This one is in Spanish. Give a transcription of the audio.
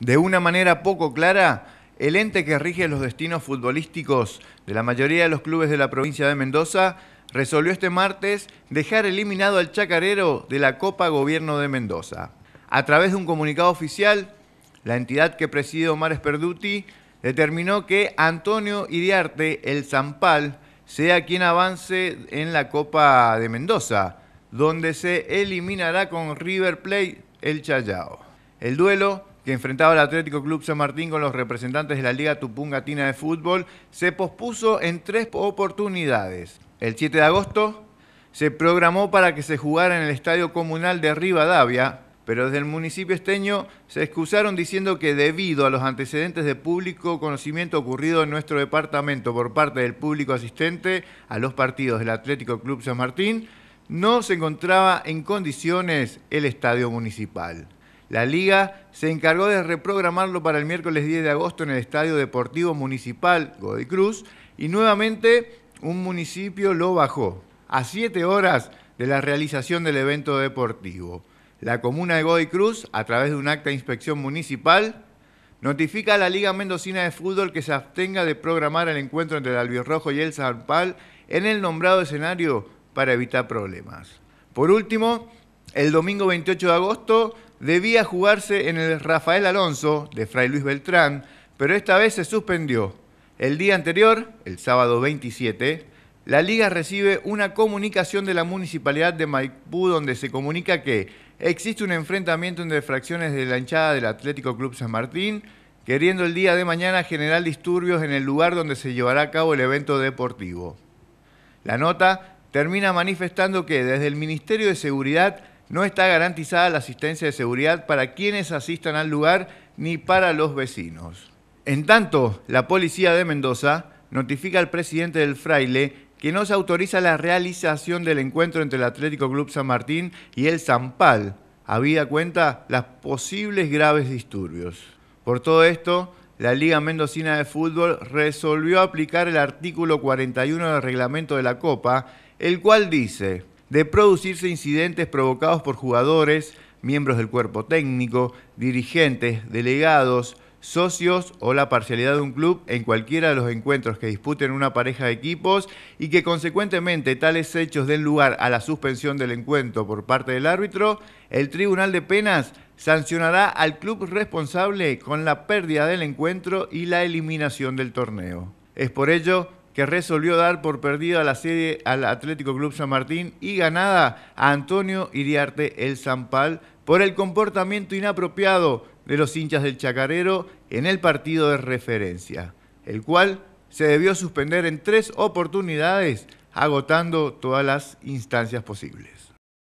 de una manera poco clara el ente que rige los destinos futbolísticos de la mayoría de los clubes de la provincia de Mendoza resolvió este martes dejar eliminado al chacarero de la Copa Gobierno de Mendoza. A través de un comunicado oficial, la entidad que preside Omar Esperduti determinó que Antonio Iriarte, el Zampal, sea quien avance en la Copa de Mendoza, donde se eliminará con River Plate el Chayao. El duelo que enfrentaba al Atlético Club San Martín con los representantes de la Liga Tupungatina de Fútbol, se pospuso en tres oportunidades. El 7 de agosto se programó para que se jugara en el Estadio Comunal de Rivadavia, pero desde el municipio esteño se excusaron diciendo que debido a los antecedentes de público conocimiento ocurrido en nuestro departamento por parte del público asistente a los partidos del Atlético Club San Martín, no se encontraba en condiciones el estadio municipal. La liga se encargó de reprogramarlo para el miércoles 10 de agosto en el Estadio Deportivo Municipal Godoy Cruz y nuevamente un municipio lo bajó a siete horas de la realización del evento deportivo. La comuna de Godoy Cruz, a través de un acta de inspección municipal, notifica a la Liga Mendocina de Fútbol que se abstenga de programar el encuentro entre el Albirrojo y el Zarpal en el nombrado escenario para evitar problemas. Por último, el domingo 28 de agosto debía jugarse en el Rafael Alonso de Fray Luis Beltrán, pero esta vez se suspendió. El día anterior, el sábado 27, la liga recibe una comunicación de la municipalidad de Maipú donde se comunica que existe un enfrentamiento entre fracciones de la hinchada del Atlético Club San Martín, queriendo el día de mañana generar disturbios en el lugar donde se llevará a cabo el evento deportivo. La nota termina manifestando que desde el Ministerio de Seguridad no está garantizada la asistencia de seguridad para quienes asistan al lugar ni para los vecinos. En tanto, la policía de Mendoza notifica al presidente del Fraile que no se autoriza la realización del encuentro entre el Atlético Club San Martín y el Zampal, habida cuenta las posibles graves disturbios. Por todo esto, la Liga Mendocina de Fútbol resolvió aplicar el artículo 41 del reglamento de la Copa, el cual dice de producirse incidentes provocados por jugadores, miembros del cuerpo técnico, dirigentes, delegados, socios o la parcialidad de un club en cualquiera de los encuentros que disputen una pareja de equipos y que consecuentemente tales hechos den lugar a la suspensión del encuentro por parte del árbitro, el Tribunal de Penas sancionará al club responsable con la pérdida del encuentro y la eliminación del torneo. Es por ello que resolvió dar por perdida la serie al Atlético Club San Martín y ganada a Antonio Iriarte el Zampal por el comportamiento inapropiado de los hinchas del Chacarero en el partido de referencia, el cual se debió suspender en tres oportunidades, agotando todas las instancias posibles.